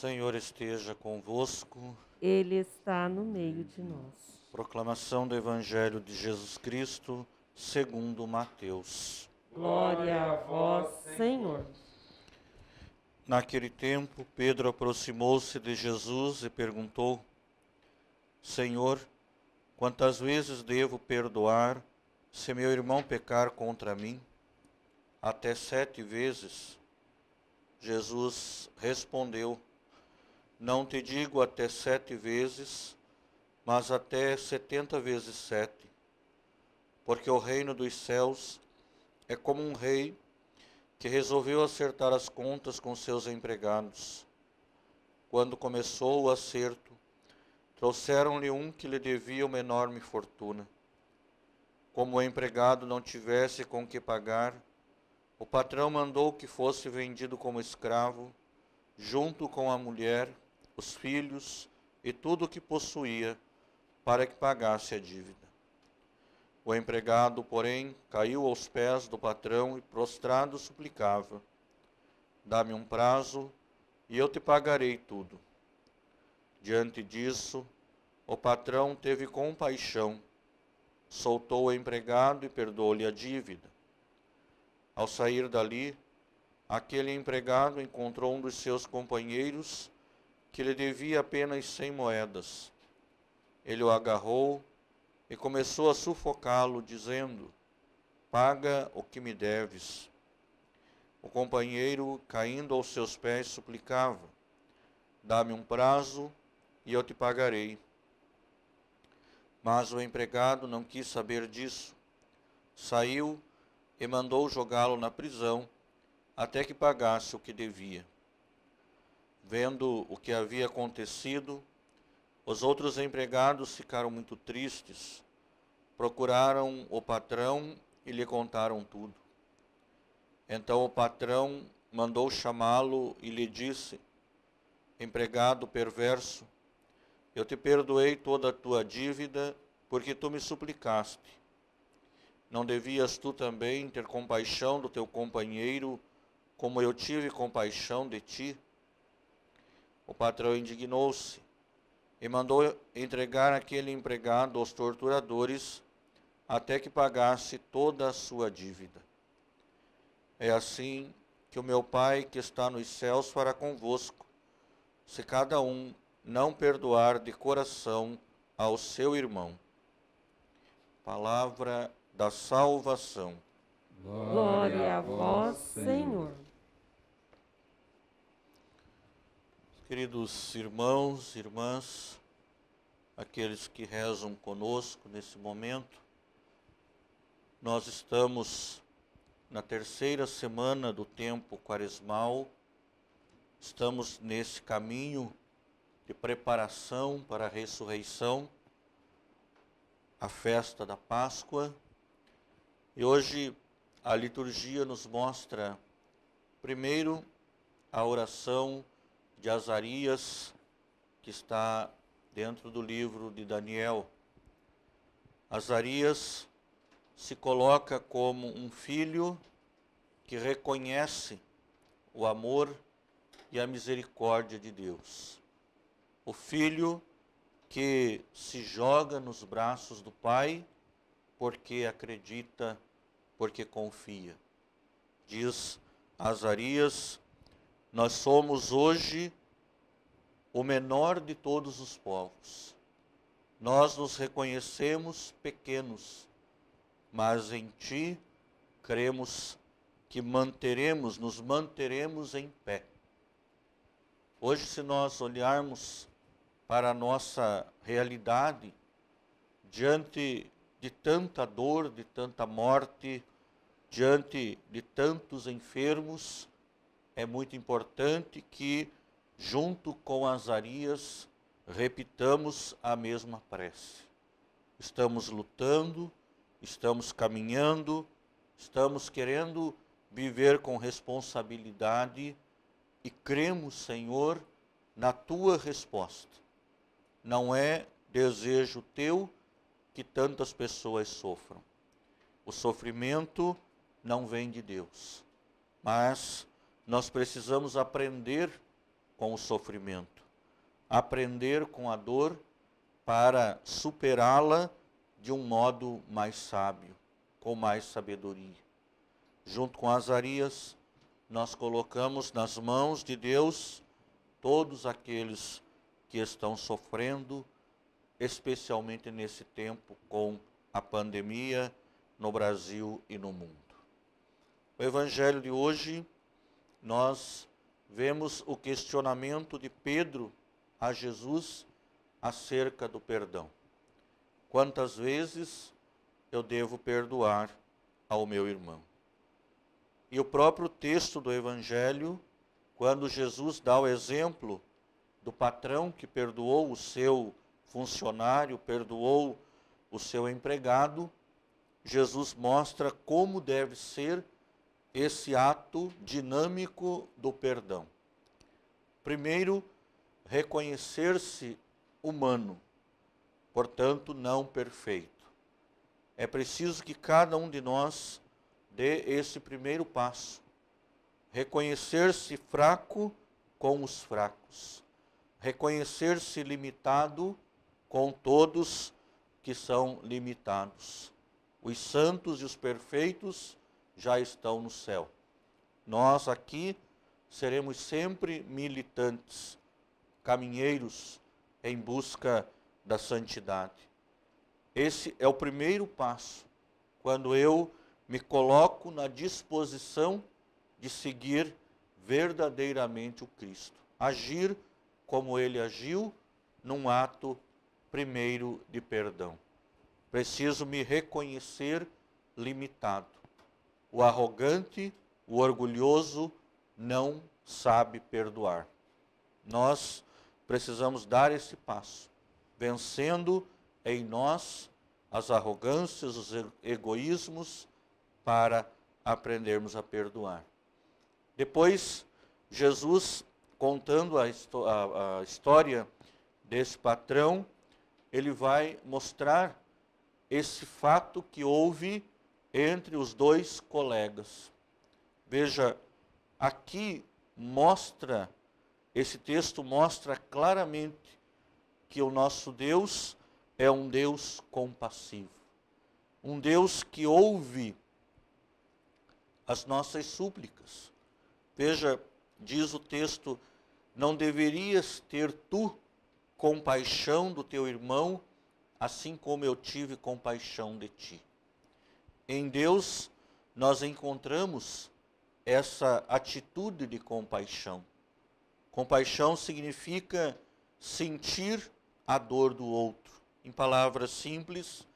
Senhor esteja convosco. Ele está no meio de nós. Proclamação do Evangelho de Jesus Cristo, segundo Mateus. Glória a vós, Senhor. Naquele tempo, Pedro aproximou-se de Jesus e perguntou: Senhor, quantas vezes devo perdoar se meu irmão pecar contra mim? Até sete vezes. Jesus respondeu: não te digo até sete vezes, mas até setenta vezes sete. Porque o reino dos céus é como um rei que resolveu acertar as contas com seus empregados. Quando começou o acerto, trouxeram-lhe um que lhe devia uma enorme fortuna. Como o empregado não tivesse com que pagar, o patrão mandou que fosse vendido como escravo, junto com a mulher os filhos e tudo o que possuía, para que pagasse a dívida. O empregado, porém, caiu aos pés do patrão e, prostrado, suplicava: Dá-me um prazo e eu te pagarei tudo. Diante disso, o patrão teve compaixão, soltou o empregado e perdoou-lhe a dívida. Ao sair dali, aquele empregado encontrou um dos seus companheiros que lhe devia apenas cem moedas. Ele o agarrou e começou a sufocá-lo, dizendo: Paga o que me deves. O companheiro, caindo aos seus pés, suplicava: Dá-me um prazo e eu te pagarei. Mas o empregado não quis saber disso. Saiu e mandou jogá-lo na prisão até que pagasse o que devia. Vendo o que havia acontecido, os outros empregados ficaram muito tristes. Procuraram o patrão e lhe contaram tudo. Então o patrão mandou chamá-lo e lhe disse: Empregado perverso, eu te perdoei toda a tua dívida, porque tu me suplicaste. Não devias tu também ter compaixão do teu companheiro, como eu tive compaixão de ti? O patrão indignou-se e mandou entregar aquele empregado aos torturadores até que pagasse toda a sua dívida. É assim que o meu Pai que está nos céus fará convosco, se cada um não perdoar de coração ao seu irmão. Palavra da salvação. Glória a vós, Senhor. Queridos irmãos, irmãs, aqueles que rezam conosco nesse momento, nós estamos na terceira semana do tempo quaresmal, estamos nesse caminho de preparação para a ressurreição, a festa da Páscoa, e hoje a liturgia nos mostra, primeiro, a oração de Azarias, que está dentro do livro de Daniel. Azarias se coloca como um filho que reconhece o amor e a misericórdia de Deus. O filho que se joga nos braços do Pai porque acredita, porque confia. Diz Azarias: Nós somos hoje o menor de todos os povos. Nós nos reconhecemos pequenos, mas em ti cremos que manteremos, nos manteremos em pé. Hoje, se nós olharmos para a nossa realidade, diante de tanta dor, de tanta morte, diante de tantos enfermos, é muito importante que junto com Azarias, repitamos a mesma prece. Estamos lutando, estamos caminhando, estamos querendo viver com responsabilidade e cremos, Senhor, na tua resposta. Não é desejo teu que tantas pessoas sofram. O sofrimento não vem de Deus, mas nós precisamos aprender com o sofrimento, aprender com a dor para superá-la de um modo mais sábio, com mais sabedoria. Junto com Azarias, nós colocamos nas mãos de Deus todos aqueles que estão sofrendo, especialmente nesse tempo com a pandemia no Brasil e no mundo. O evangelho de hoje nós vemos o questionamento de Pedro a Jesus acerca do perdão. Quantas vezes eu devo perdoar ao meu irmão? E o próprio texto do Evangelho, quando Jesus dá o exemplo do patrão que perdoou o seu funcionário, perdoou o seu empregado, Jesus mostra como deve ser esse ato dinâmico do perdão. Primeiro, reconhecer-se humano, portanto, não perfeito. É preciso que cada um de nós dê esse primeiro passo. Reconhecer-se fraco com os fracos. Reconhecer-se limitado com todos que são limitados. Os santos e os perfeitos já estão no céu. Nós aqui seremos sempre militantes, caminheiros em busca da santidade. Esse é o primeiro passo, quando eu me coloco na disposição de seguir verdadeiramente o Cristo, agir como ele agiu num ato primeiro de perdão. Preciso me reconhecer limitado o arrogante, o orgulhoso não sabe perdoar. Nós precisamos dar esse passo, vencendo em nós as arrogâncias, os egoísmos, para aprendermos a perdoar. Depois, Jesus, contando a, a, a história desse patrão, ele vai mostrar esse fato que houve entre os dois colegas. Veja, aqui mostra, esse texto mostra claramente que o nosso Deus é um Deus compassivo, um Deus que ouve as nossas súplicas. Veja, diz o texto: Não deverias ter tu compaixão do teu irmão, assim como eu tive compaixão de ti. Em Deus, nós encontramos essa atitude de compaixão. Compaixão significa sentir a dor do outro. Em palavras simples,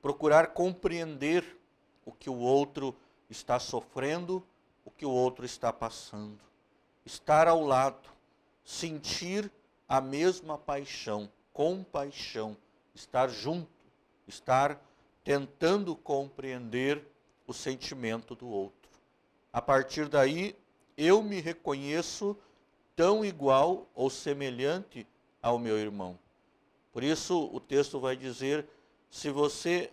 procurar compreender o que o outro está sofrendo, o que o outro está passando. Estar ao lado, sentir a mesma paixão, compaixão, estar junto, estar tentando compreender o sentimento do outro. A partir daí, eu me reconheço tão igual ou semelhante ao meu irmão. Por isso, o texto vai dizer: se você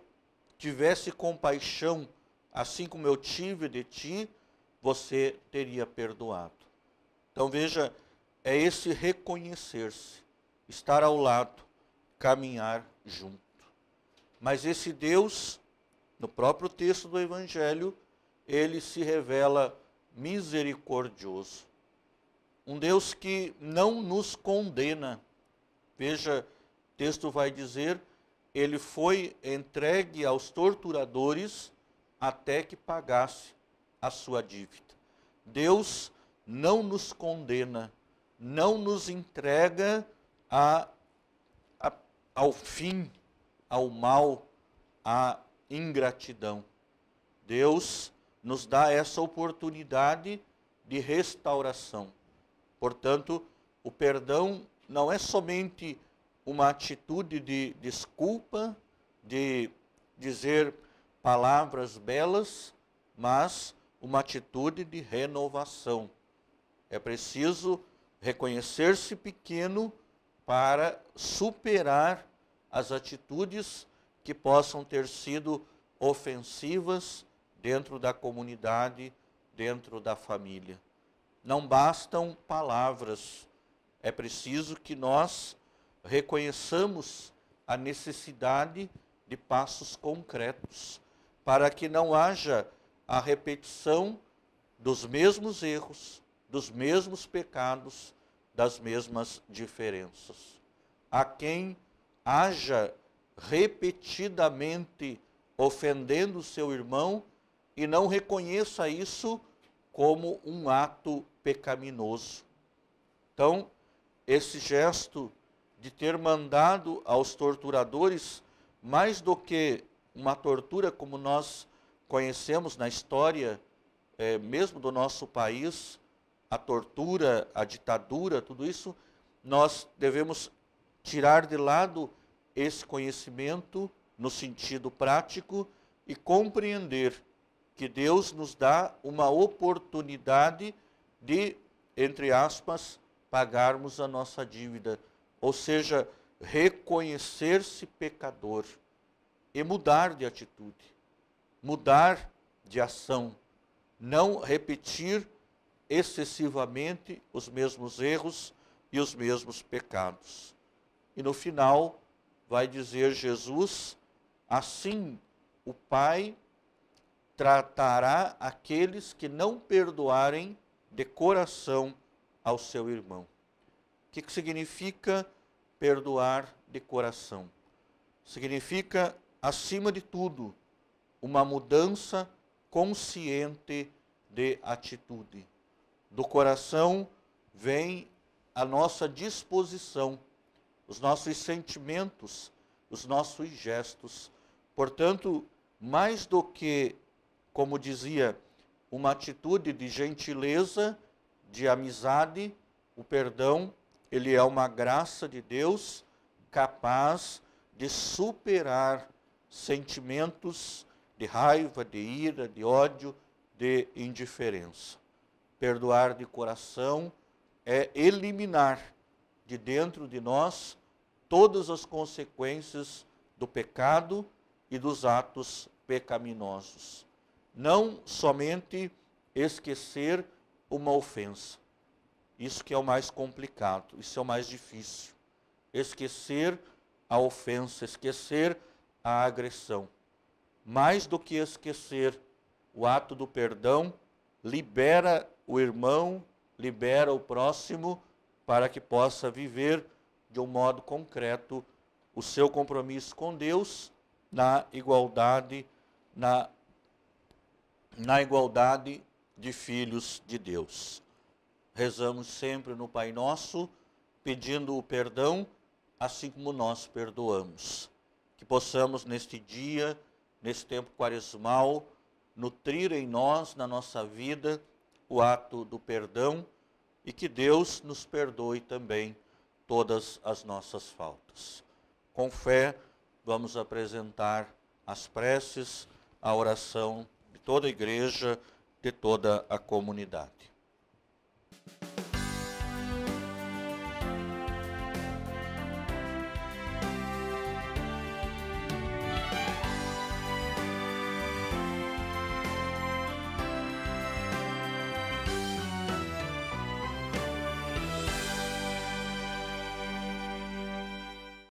tivesse compaixão, assim como eu tive de ti, você teria perdoado. Então veja, é esse reconhecer-se, estar ao lado, caminhar junto. Mas esse Deus, no próprio texto do Evangelho, ele se revela misericordioso. Um Deus que não nos condena. Veja, o texto vai dizer: ele foi entregue aos torturadores até que pagasse a sua dívida. Deus não nos condena, não nos entrega a, a, ao fim ao mal, à ingratidão. Deus nos dá essa oportunidade de restauração. Portanto, o perdão não é somente uma atitude de desculpa, de dizer palavras belas, mas uma atitude de renovação. É preciso reconhecer-se pequeno para superar as atitudes que possam ter sido ofensivas dentro da comunidade, dentro da família. Não bastam palavras, é preciso que nós reconheçamos a necessidade de passos concretos para que não haja a repetição dos mesmos erros, dos mesmos pecados, das mesmas diferenças. A quem haja repetidamente ofendendo seu irmão e não reconheça isso como um ato pecaminoso. Então, esse gesto de ter mandado aos torturadores, mais do que uma tortura como nós conhecemos na história, é, mesmo do nosso país, a tortura, a ditadura, tudo isso, nós devemos tirar de lado esse conhecimento no sentido prático e compreender que Deus nos dá uma oportunidade de, entre aspas, pagarmos a nossa dívida, ou seja, reconhecer-se pecador e mudar de atitude, mudar de ação, não repetir excessivamente os mesmos erros e os mesmos pecados. E no final vai dizer Jesus: assim o Pai tratará aqueles que não perdoarem de coração ao seu irmão. O que, que significa perdoar de coração? Significa, acima de tudo, uma mudança consciente de atitude. Do coração vem a nossa disposição os nossos sentimentos, os nossos gestos. Portanto, mais do que, como dizia, uma atitude de gentileza, de amizade, o perdão, ele é uma graça de Deus capaz de superar sentimentos de raiva, de ira, de ódio, de indiferença. Perdoar de coração é eliminar de dentro de nós todas as consequências do pecado e dos atos pecaminosos. Não somente esquecer uma ofensa. Isso que é o mais complicado, isso é o mais difícil. Esquecer a ofensa, esquecer a agressão. Mais do que esquecer, o ato do perdão libera o irmão, libera o próximo para que possa viver de um modo concreto o seu compromisso com Deus na igualdade, na, na igualdade de filhos de Deus. Rezamos sempre no Pai Nosso, pedindo o perdão, assim como nós perdoamos. Que possamos neste dia, nesse tempo quaresmal, nutrir em nós, na nossa vida, o ato do perdão e que Deus nos perdoe também todas as nossas faltas. Com fé, vamos apresentar as preces, a oração de toda a igreja, de toda a comunidade.